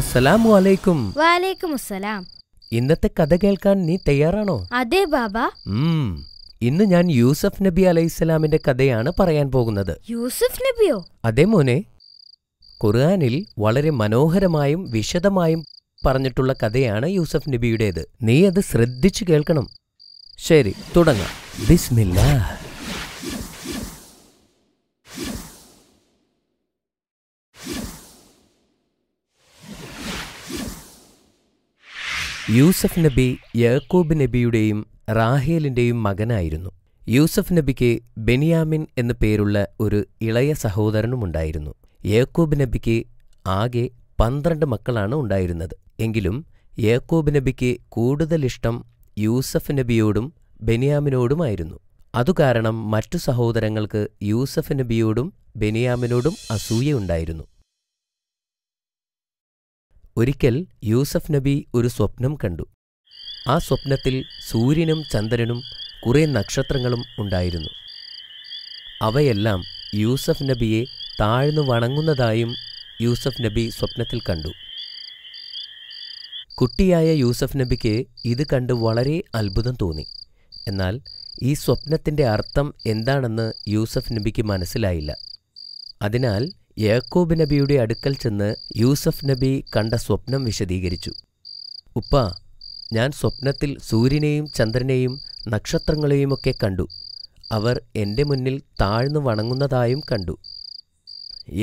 അസ്സലാമു അലൈക്കും വാലൈക്കും അസ്സലാം ഇന്നത്തെ കഥ കേൾക്കാൻ നീ തയ്യാറാണോ അതെ ബാബ ഇന്ന് ഞാൻ യൂസഫ് നബി അലൈഹിസ്സലാമിന്റെ കഥയാണ് പറയാൻ പോകുന്നത് യൂസഫ് നബിയോ അതെ മോനെ ഖുർആാനിൽ വളരെ മനോഹരമായും വിശദമായും പറഞ്ഞിട്ടുള്ള കഥയാണ് യൂസഫ് നബിയുടേത് നീ അത് ശ്രദ്ധിച്ചു കേൾക്കണം ശരി തുടങ്ങാം ബിസ്മില്ലാ യൂസഫ് നബി യാക്കൂബ് നബിയുടെയും റാഹേലിൻ്റെയും മകനായിരുന്നു യൂസഫ് നബിക്ക് ബെനിയാമിൻ എന്നു പേരുള്ള ഒരു ഇളയ സഹോദരനുമുണ്ടായിരുന്നു യാക്കൂബ് നബിക്ക് ആകെ പന്ത്രണ്ട് മക്കളാണ് ഉണ്ടായിരുന്നത് എങ്കിലും യാക്കൂബ് നബിക്ക് കൂടുതലിഷ്ടം യൂസഫ് നബിയോടും ബെനിയാമിനോടുമായിരുന്നു അതുകാരണം മറ്റു സഹോദരങ്ങൾക്ക് യൂസഫ് നബിയോടും ബെനിയാമിനോടും അസൂയയുണ്ടായിരുന്നു ഒരിക്കൽ യൂസഫ് നബി ഒരു സ്വപ്നം കണ്ടു ആ സ്വപ്നത്തിൽ സൂര്യനും ചന്ദ്രനും കുറേ നക്ഷത്രങ്ങളും ഉണ്ടായിരുന്നു അവയെല്ലാം യൂസഫ് നബിയെ താഴ്ന്നു വണങ്ങുന്നതായും യൂസഫ് നബി സ്വപ്നത്തിൽ കണ്ടു കുട്ടിയായ യൂസഫ് നബിക്ക് ഇത് കണ്ട് വളരെ അത്ഭുതം തോന്നി എന്നാൽ ഈ സ്വപ്നത്തിൻ്റെ അർത്ഥം എന്താണെന്ന് യൂസഫ് നബിക്ക് മനസ്സിലായില്ല അതിനാൽ യാക്കൂബ് നബിയുടെ അടുക്കൽ ചെന്ന് യൂസഫ് നബി കണ്ട സ്വപ്നം വിശദീകരിച്ചു ഉപ്പ ഞാൻ സ്വപ്നത്തിൽ സൂര്യനെയും ചന്ദ്രനെയും നക്ഷത്രങ്ങളെയുമൊക്കെ കണ്ടു അവർ എൻ്റെ മുന്നിൽ താഴ്ന്നു വണങ്ങുന്നതായും കണ്ടു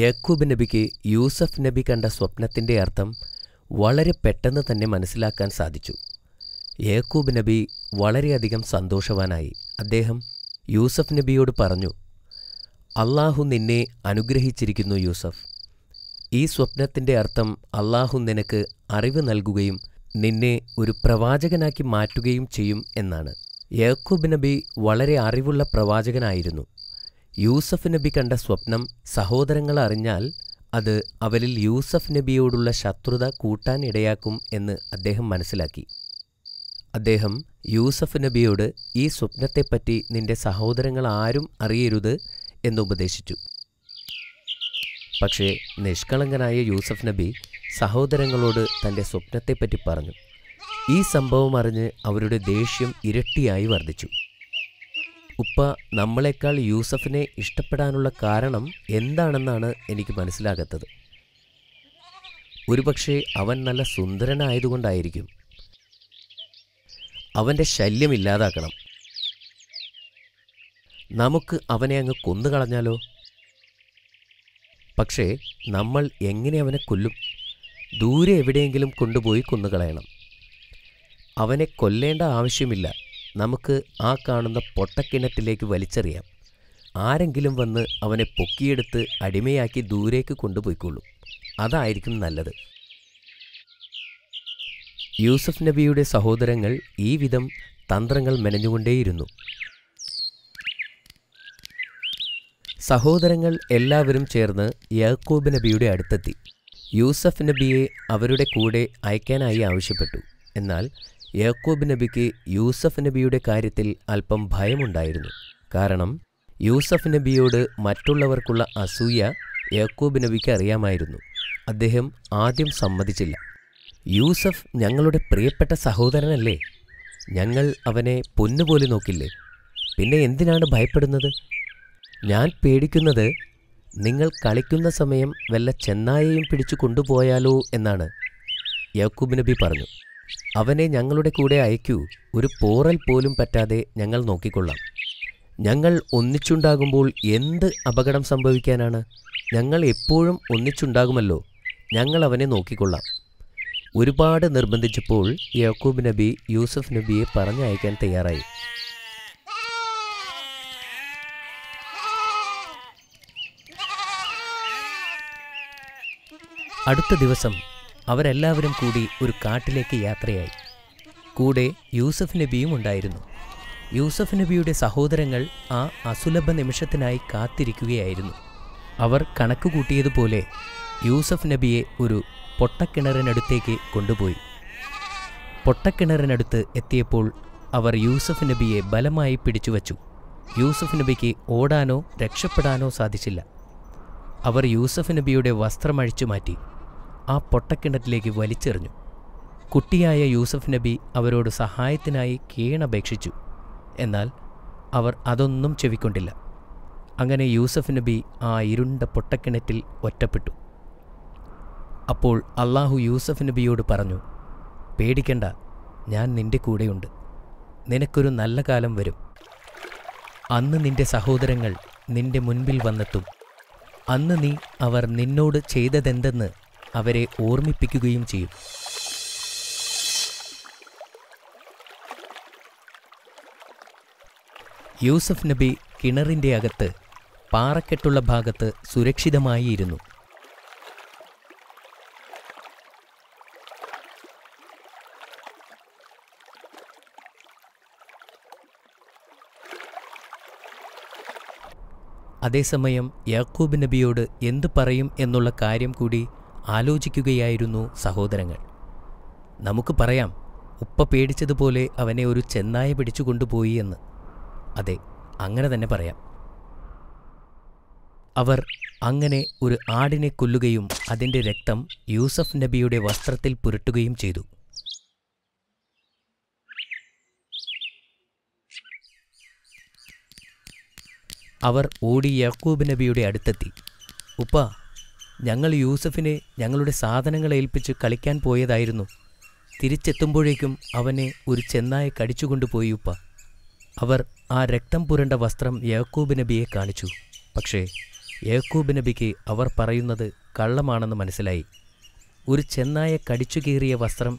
യാക്കൂബ് നബിക്ക് യൂസഫ് നബി കണ്ട സ്വപ്നത്തിൻ്റെ അർത്ഥം വളരെ പെട്ടെന്ന് തന്നെ മനസ്സിലാക്കാൻ സാധിച്ചു യാക്കൂബ് നബി വളരെയധികം സന്തോഷവാനായി അദ്ദേഹം യൂസഫ് നബിയോട് പറഞ്ഞു അള്ളാഹു നിന്നെ അനുഗ്രഹിച്ചിരിക്കുന്നു യൂസഫ് ഈ സ്വപ്നത്തിൻ്റെ അർത്ഥം അള്ളാഹു നിനക്ക് അറിവ് നൽകുകയും നിന്നെ ഒരു പ്രവാചകനാക്കി മാറ്റുകയും ചെയ്യും എന്നാണ് യാക്കൂബ് നബി വളരെ അറിവുള്ള പ്രവാചകനായിരുന്നു യൂസഫ് നബി കണ്ട സ്വപ്നം സഹോദരങ്ങൾ അറിഞ്ഞാൽ അത് അവരിൽ യൂസഫ് നബിയോടുള്ള ശത്രുത കൂട്ടാൻ ഇടയാക്കും എന്ന് അദ്ദേഹം മനസ്സിലാക്കി അദ്ദേഹം യൂസഫ് നബിയോട് ഈ സ്വപ്നത്തെപ്പറ്റി നിന്റെ സഹോദരങ്ങൾ ആരും അറിയരുത് എന്നുപദേശിച്ചു പക്ഷേ നിഷ്കളങ്കനായ യൂസഫ് നബി സഹോദരങ്ങളോട് തൻ്റെ സ്വപ്നത്തെപ്പറ്റി പറഞ്ഞു ഈ സംഭവം അറിഞ്ഞ് അവരുടെ ദേഷ്യം ഇരട്ടിയായി വർദ്ധിച്ചു ഉപ്പ നമ്മളെക്കാൾ യൂസഫിനെ ഇഷ്ടപ്പെടാനുള്ള കാരണം എന്താണെന്നാണ് എനിക്ക് മനസ്സിലാകാത്തത് ഒരുപക്ഷെ അവൻ നല്ല സുന്ദരനായതുകൊണ്ടായിരിക്കും അവൻ്റെ ശല്യം ഇല്ലാതാക്കണം നമുക്ക് അവനെ അങ്ങ് കൊന്നുകളഞ്ഞാലോ പക്ഷേ നമ്മൾ എങ്ങനെ അവനെ കൊല്ലും ദൂരെ എവിടെയെങ്കിലും കൊണ്ടുപോയി കൊന്നുകളയണം അവനെ കൊല്ലേണ്ട ആവശ്യമില്ല നമുക്ക് ആ കാണുന്ന പൊട്ടക്കിണറ്റിലേക്ക് വലിച്ചെറിയാം ആരെങ്കിലും വന്ന് അവനെ പൊക്കിയെടുത്ത് അടിമയാക്കി ദൂരേക്ക് കൊണ്ടുപോയിക്കൊള്ളും അതായിരിക്കും നല്ലത് യൂസഫ് നബിയുടെ സഹോദരങ്ങൾ ഈ വിധം തന്ത്രങ്ങൾ മെനഞ്ഞുകൊണ്ടേയിരുന്നു സഹോദരങ്ങൾ എല്ലാവരും ചേർന്ന് യാക്കൂബ് നബിയുടെ അടുത്തെത്തി യൂസഫ് നബിയെ അവരുടെ കൂടെ അയക്കാനായി ആവശ്യപ്പെട്ടു എന്നാൽ യാക്കൂബ് നബിക്ക് യൂസഫ് നബിയുടെ കാര്യത്തിൽ അല്പം ഭയമുണ്ടായിരുന്നു കാരണം യൂസഫ് നബിയോട് മറ്റുള്ളവർക്കുള്ള അസൂയ യാക്കൂബ് നബിക്ക് അറിയാമായിരുന്നു അദ്ദേഹം ആദ്യം സമ്മതിച്ചില്ല യൂസഫ് ഞങ്ങളുടെ പ്രിയപ്പെട്ട സഹോദരനല്ലേ ഞങ്ങൾ അവനെ പൊന്നുപോലെ നോക്കില്ലേ പിന്നെ എന്തിനാണ് ഭയപ്പെടുന്നത് ഞാൻ പേടിക്കുന്നത് നിങ്ങൾ കളിക്കുന്ന സമയം വല്ല ചെന്നായയും പിടിച്ചു കൊണ്ടുപോയാലോ എന്നാണ് യാക്കൂബ് നബി പറഞ്ഞു അവനെ ഞങ്ങളുടെ കൂടെ അയക്കൂ ഒരു പോറൽ പോലും പറ്റാതെ ഞങ്ങൾ നോക്കിക്കൊള്ളാം ഞങ്ങൾ ഒന്നിച്ചുണ്ടാകുമ്പോൾ എന്ത് അപകടം സംഭവിക്കാനാണ് ഞങ്ങൾ എപ്പോഴും ഒന്നിച്ചുണ്ടാകുമല്ലോ ഞങ്ങൾ അവനെ നോക്കിക്കൊള്ളാം ഒരുപാട് നിർബന്ധിച്ചപ്പോൾ യാക്കൂബ് നബി യൂസഫ് നബിയെ പറഞ്ഞയക്കാൻ തയ്യാറായി അടുത്ത ദിവസം അവരെല്ലാവരും കൂടി ഒരു കാട്ടിലേക്ക് യാത്രയായി കൂടെ യൂസഫ് നബിയും ഉണ്ടായിരുന്നു യൂസഫ് നബിയുടെ സഹോദരങ്ങൾ ആ അസുലഭ നിമിഷത്തിനായി കാത്തിരിക്കുകയായിരുന്നു അവർ കണക്കുകൂട്ടിയതുപോലെ യൂസഫ് നബിയെ ഒരു പൊട്ടക്കിണറിനടുത്തേക്ക് കൊണ്ടുപോയി പൊട്ടക്കിണറിനടുത്ത് എത്തിയപ്പോൾ അവർ യൂസഫ് നബിയെ ബലമായി പിടിച്ചുവച്ചു യൂസഫ് നബിക്ക് ഓടാനോ രക്ഷപ്പെടാനോ സാധിച്ചില്ല അവർ യൂസഫ് നബിയുടെ വസ്ത്രമഴിച്ചു മാറ്റി ആ പൊട്ടക്കിണറ്റിലേക്ക് വലിച്ചെറിഞ്ഞു കുട്ടിയായ യൂസഫ് നബി അവരോട് സഹായത്തിനായി കീണപേക്ഷിച്ചു എന്നാൽ അവർ അതൊന്നും ചെവിക്കൊണ്ടില്ല അങ്ങനെ യൂസഫ് നബി ആ ഇരുണ്ട പൊട്ടക്കിണറ്റിൽ ഒറ്റപ്പെട്ടു അപ്പോൾ അള്ളാഹു യൂസഫ് നബിയോട് പറഞ്ഞു പേടിക്കണ്ട ഞാൻ നിന്റെ കൂടെയുണ്ട് നിനക്കൊരു നല്ല കാലം വരും അന്ന് നിന്റെ സഹോദരങ്ങൾ നിന്റെ മുൻപിൽ വന്നെത്തും അന്ന് നീ അവർ നിന്നോട് ചെയ്തതെന്തെന്ന് അവരെ ഓർമ്മിപ്പിക്കുകയും ചെയ്യും യൂസഫ് നബി കിണറിൻ്റെ അകത്ത് പാറക്കെട്ടുള്ള ഭാഗത്ത് സുരക്ഷിതമായി ഇരുന്നു അതേസമയം യാക്കൂബ് നബിയോട് എന്തു പറയും എന്നുള്ള കാര്യം കൂടി ആലോചിക്കുകയായിരുന്നു സഹോദരങ്ങൾ നമുക്ക് പറയാം ഉപ്പ പേടിച്ചതുപോലെ അവനെ ഒരു ചെന്നായ പിടിച്ചുകൊണ്ടുപോയി എന്ന് അതെ അങ്ങനെ തന്നെ പറയാം അവർ അങ്ങനെ ഒരു ആടിനെ കൊല്ലുകയും അതിൻ്റെ രക്തം യൂസഫ് നബിയുടെ വസ്ത്രത്തിൽ പുരട്ടുകയും ചെയ്തു അവർ ഓടി യാക്കൂബ് നബിയുടെ അടുത്തെത്തി ഉപ്പ ഞങ്ങൾ യൂസഫിനെ ഞങ്ങളുടെ സാധനങ്ങൾ ഏൽപ്പിച്ച് കളിക്കാൻ പോയതായിരുന്നു തിരിച്ചെത്തുമ്പോഴേക്കും അവനെ ഒരു ചെന്നായ കടിച്ചുകൊണ്ടുപോയിപ്പ അവർ ആ രക്തം പുരണ്ട വസ്ത്രം യാക്കൂബ് നബിയെ കാണിച്ചു പക്ഷേ യാക്കൂബ് നബിക്ക് അവർ പറയുന്നത് കള്ളമാണെന്ന് മനസ്സിലായി ഒരു ചെന്നായ കടിച്ചു കീറിയ വസ്ത്രം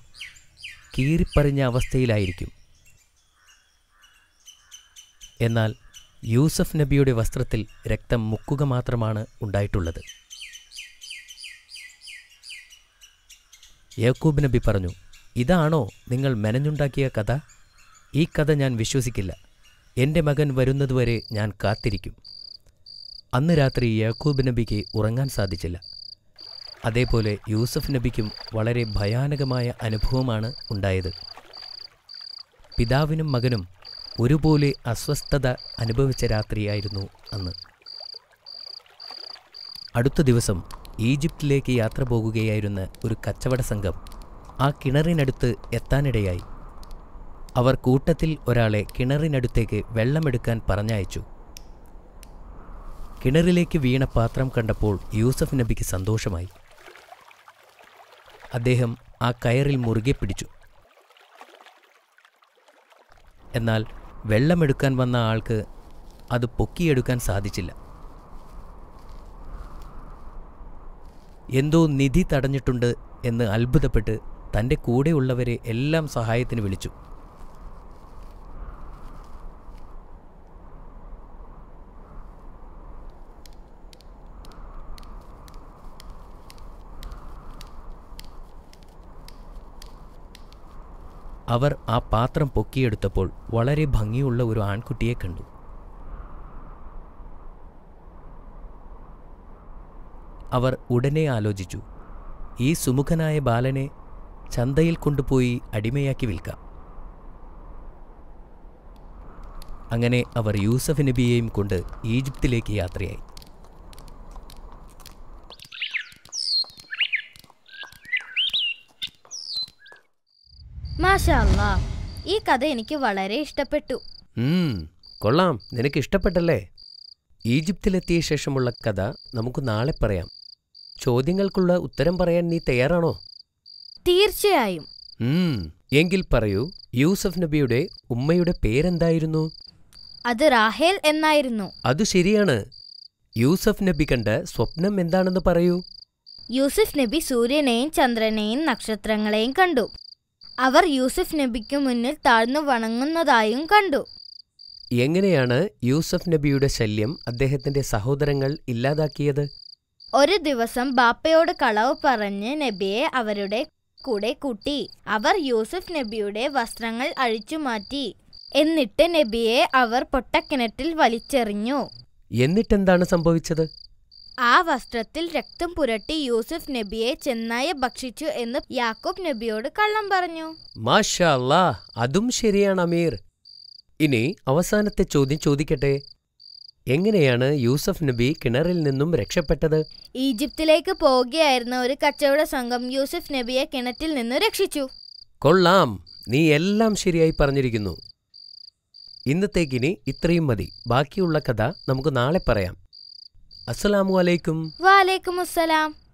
കീറിപ്പറിഞ്ഞ അവസ്ഥയിലായിരിക്കും എന്നാൽ യൂസഫ് നബിയുടെ വസ്ത്രത്തിൽ രക്തം മുക്കുക മാത്രമാണ് ഉണ്ടായിട്ടുള്ളത് യേക്കൂബ് നബി പറഞ്ഞു ഇതാണോ നിങ്ങൾ മെനഞ്ഞുണ്ടാക്കിയ കഥ ഈ കഥ ഞാൻ വിശ്വസിക്കില്ല എൻ്റെ മകൻ വരുന്നതുവരെ ഞാൻ കാത്തിരിക്കും അന്ന് രാത്രി യാക്കൂബ് നബിക്ക് ഉറങ്ങാൻ സാധിച്ചില്ല അതേപോലെ യൂസഫ് നബിക്കും വളരെ ഭയാനകമായ അനുഭവമാണ് ഉണ്ടായത് പിതാവിനും മകനും ഒരുപോലെ അസ്വസ്ഥത അനുഭവിച്ച രാത്രിയായിരുന്നു അന്ന് അടുത്ത ദിവസം ഈജിപ്തിലേക്ക് യാത്ര പോകുകയായിരുന്ന ഒരു കച്ചവട സംഘം ആ കിണറിനടുത്ത് എത്താനിടയായി അവർ കൂട്ടത്തിൽ ഒരാളെ കിണറിനടുത്തേക്ക് വെള്ളമെടുക്കാൻ പറഞ്ഞയച്ചു കിണറിലേക്ക് വീണ പാത്രം കണ്ടപ്പോൾ യൂസഫ് നബിക്ക് സന്തോഷമായി അദ്ദേഹം ആ കയറിൽ മുറുകെ പിടിച്ചു എന്നാൽ വെള്ളമെടുക്കാൻ വന്ന ആൾക്ക് അത് പൊക്കിയെടുക്കാൻ സാധിച്ചില്ല എന്തോ നിധി തടഞ്ഞിട്ടുണ്ട് എന്ന് അത്ഭുതപ്പെട്ട് തൻ്റെ കൂടെയുള്ളവരെ എല്ലാം സഹായത്തിന് വിളിച്ചു അവർ ആ പാത്രം പൊക്കിയെടുത്തപ്പോൾ വളരെ ഭംഗിയുള്ള ഒരു ആൺകുട്ടിയെ കണ്ടു അവർ ഉടനെ ആലോചിച്ചു ഈ സുമുഖനായ ബാലനെ ചന്തയിൽ കൊണ്ടുപോയി അടിമയാക്കി വിൽക്കാം അങ്ങനെ അവർ യൂസഫ് നബിയെയും കൊണ്ട് ഈജിപ്തിലേക്ക് യാത്രയായി ഈ കഥ എനിക്ക് വളരെ ഇഷ്ടപ്പെട്ടു കൊള്ളാം നിനക്ക് ഇഷ്ടപ്പെട്ടല്ലേ ഈജിപ്തിലെത്തിയ ശേഷമുള്ള കഥ നമുക്ക് നാളെ പറയാം ചോദ്യങ്ങൾക്കുള്ള ഉത്തരം പറയാൻ നീ തയ്യാറാണോ തീർച്ചയായും എങ്കിൽ പറയൂ യൂസഫ് നബിയുടെ ഉമ്മയുടെ പേരെന്തായിരുന്നു അത് റാഹേൽ എന്നായിരുന്നു അത് ശരിയാണ് യൂസഫ് നബി കണ്ട സ്വപ്നം എന്താണെന്ന് പറയൂ യൂസഫ് നബി സൂര്യനെയും ചന്ദ്രനെയും നക്ഷത്രങ്ങളെയും കണ്ടു അവർ യൂസഫ് നബിക്ക് മുന്നിൽ താഴ്ന്നു വണങ്ങുന്നതായും കണ്ടു എങ്ങനെയാണ് യൂസഫ് നബിയുടെ ശല്യം അദ്ദേഹത്തിന്റെ സഹോദരങ്ങൾ ഇല്ലാതാക്കിയത് ഒരു ദിവസം ബാപ്പയോട് കളവ് പറഞ്ഞ് നബിയെ അവരുടെ കൂടെ കൂട്ടി അവർ യൂസുഫ് നബിയുടെ വസ്ത്രങ്ങൾ അഴിച്ചു മാറ്റി എന്നിട്ട് നബിയെ അവർ പൊട്ടക്കിണറ്റിൽ വലിച്ചെറിഞ്ഞു എന്നിട്ടെന്താണ് സംഭവിച്ചത് ആ വസ്ത്രത്തിൽ രക്തം പുരട്ടി യൂസുഫ് നബിയെ ചെന്നായ ഭക്ഷിച്ചു എന്ന് യാക്കൂബ് നബിയോട് കള്ളം പറഞ്ഞു മാഷാ അതും ശരിയാണ് അമീർ ഇനി അവസാനത്തെ ചോദ്യം ചോദിക്കട്ടെ എങ്ങനെയാണ് യൂസഫ് നബി കിണറിൽ നിന്നും രക്ഷപ്പെട്ടത് ഈജിപ്തിലേക്ക് പോകുകയായിരുന്ന ഒരു കച്ചവട സംഘം യൂസഫ് നബിയെ കിണറ്റിൽ നിന്ന് രക്ഷിച്ചു കൊള്ളാം നീ എല്ലാം ശരിയായി പറഞ്ഞിരിക്കുന്നു ഇന്നത്തേക്കിനി ഇത്രയും മതി ബാക്കിയുള്ള കഥ നമുക്ക് നാളെ പറയാം അസ്സലാമു അലൈക്കും വാലേക്കും അസ്സലാം